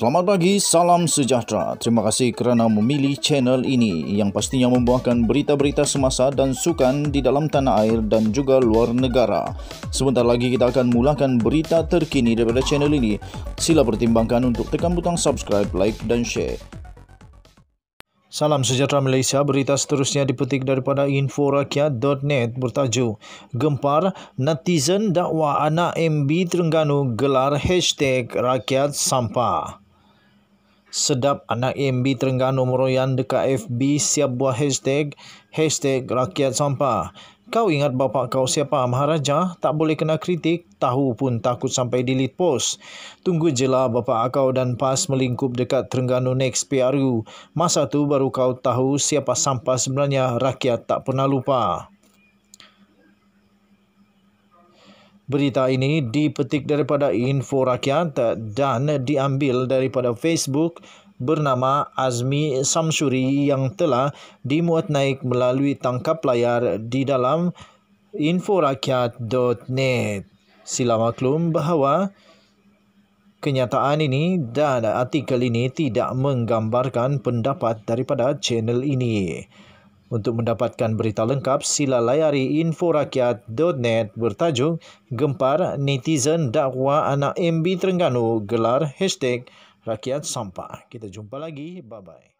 Selamat pagi, salam sejahtera. Terima kasih kerana memilih channel ini yang pastinya membawakan berita-berita semasa dan sukan di dalam tanah air dan juga luar negara. Sebentar lagi kita akan mulakan berita terkini daripada channel ini. Sila pertimbangkan untuk tekan butang subscribe, like dan share. Salam sejahtera Malaysia. Berita seterusnya dipetik daripada inforakyat.net bertajuk Gempar netizen dakwa anak MB Terengganu gelar hashtag rakyat sampah sedap anak AMB Terengganu meroyan dekat FB siap buat hashtag hashtag rakyat sampah. Kau ingat bapak kau siapa Maharaja? Tak boleh kena kritik, tahu pun takut sampai delete post. Tunggu je lah bapak kau dan PAS melingkup dekat Terengganu Next PRU. Masa tu baru kau tahu siapa sampah sebenarnya rakyat tak pernah lupa. Berita ini dipetik daripada info rakyat dan diambil daripada Facebook bernama Azmi Samsuri yang telah dimuat naik melalui tangkap layar di dalam inforakyat.net. Sila maklum bahawa kenyataan ini dan artikel ini tidak menggambarkan pendapat daripada channel ini. Untuk mendapatkan berita lengkap, sila layari inforakyat.net bertajuk Gempar Netizen Dakwa Anak MB Terengganu gelar hashtag Rakyat Sampah. Kita jumpa lagi. Bye-bye.